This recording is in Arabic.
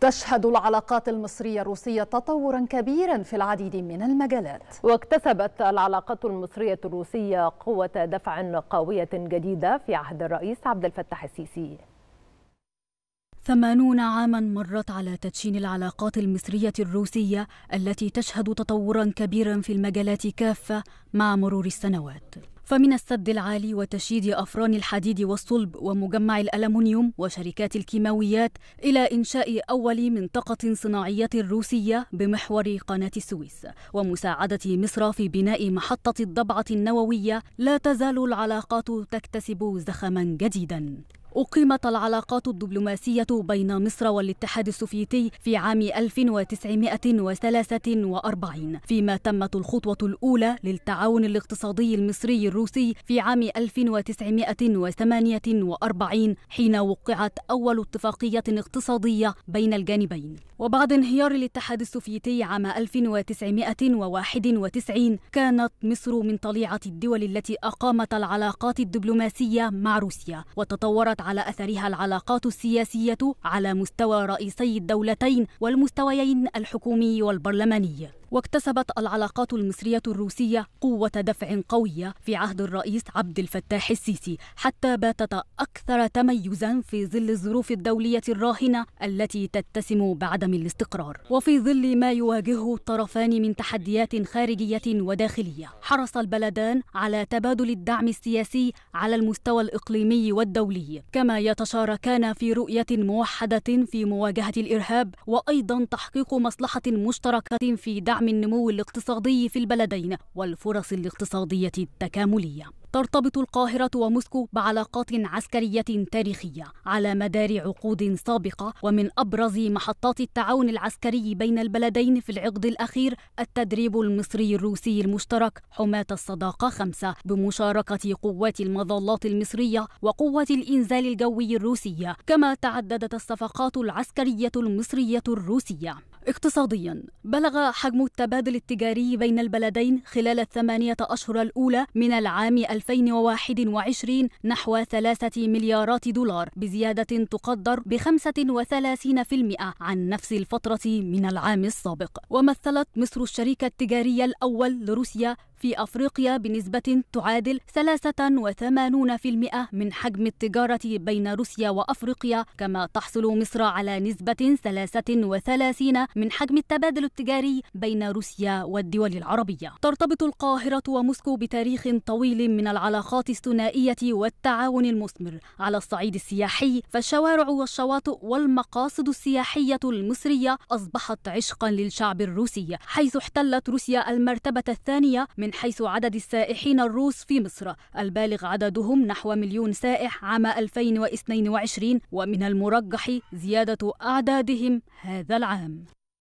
تشهد العلاقات المصرية الروسية تطورا كبيرا في العديد من المجالات واكتسبت العلاقات المصرية الروسية قوة دفع قوية جديدة في عهد الرئيس عبد الفتاح السيسي ثمانون عاما مرت على تدشين العلاقات المصرية الروسية التي تشهد تطورا كبيرا في المجالات كافة مع مرور السنوات فمن السد العالي وتشييد أفران الحديد والصلب ومجمع الألمنيوم وشركات الكيماويات إلى إنشاء أول منطقة صناعية روسية بمحور قناة السويس ومساعدة مصر في بناء محطة الضبعة النووية لا تزال العلاقات تكتسب زخما جديدا أقيمت العلاقات الدبلوماسية بين مصر والاتحاد السوفيتي في عام 1943 فيما تمت الخطوة الأولى للتعاون الاقتصادي المصري الروسي في عام 1948 حين وقعت أول اتفاقية اقتصادية بين الجانبين وبعد انهيار الاتحاد السوفيتي عام 1991 كانت مصر من طليعة الدول التي أقامت العلاقات الدبلوماسية مع روسيا وتطورت على أثرها العلاقات السياسية على مستوى رئيسي الدولتين والمستويين الحكومي والبرلماني واكتسبت العلاقات المصرية الروسية قوة دفع قوية في عهد الرئيس عبد الفتاح السيسي حتى باتت أكثر تميزا في ظل الظروف الدولية الراهنة التي تتسم بعدم الاستقرار وفي ظل ما يواجهه الطرفان من تحديات خارجية وداخلية حرص البلدان على تبادل الدعم السياسي على المستوى الإقليمي والدولي كما يتشاركان في رؤية موحدة في مواجهة الإرهاب وأيضا تحقيق مصلحة مشتركة في دعم دعم النمو الاقتصادي في البلدين والفرص الاقتصادية التكاملية ترتبط القاهرة وموسكو بعلاقات عسكرية تاريخية على مدار عقود سابقة ومن أبرز محطات التعاون العسكري بين البلدين في العقد الأخير التدريب المصري الروسي المشترك حماة الصداقة خمسة بمشاركة قوات المظلات المصرية وقوة الإنزال الجوي الروسية كما تعددت الصفقات العسكرية المصرية الروسية اقتصاديا بلغ حجم التبادل التجاري بين البلدين خلال الثمانية أشهر الأولى من العام 2021 نحو ثلاثة مليارات دولار بزيادة تقدر ب 35% عن نفس الفترة من العام السابق ومثلت مصر الشريك التجاري الأول لروسيا في أفريقيا بنسبة تعادل 83% من حجم التجارة بين روسيا وأفريقيا كما تحصل مصر على نسبة 33 من حجم التبادل التجاري بين روسيا والدول العربية ترتبط القاهرة وموسكو بتاريخ طويل من العلاقات الثنائية والتعاون المثمر على الصعيد السياحي فالشوارع والشواطئ والمقاصد السياحية المصرية أصبحت عشقا للشعب الروسي حيث احتلت روسيا المرتبة الثانية من حيث عدد السائحين الروس في مصر البالغ عددهم نحو مليون سائح عام 2022 ومن المرجح زيادة أعدادهم هذا العام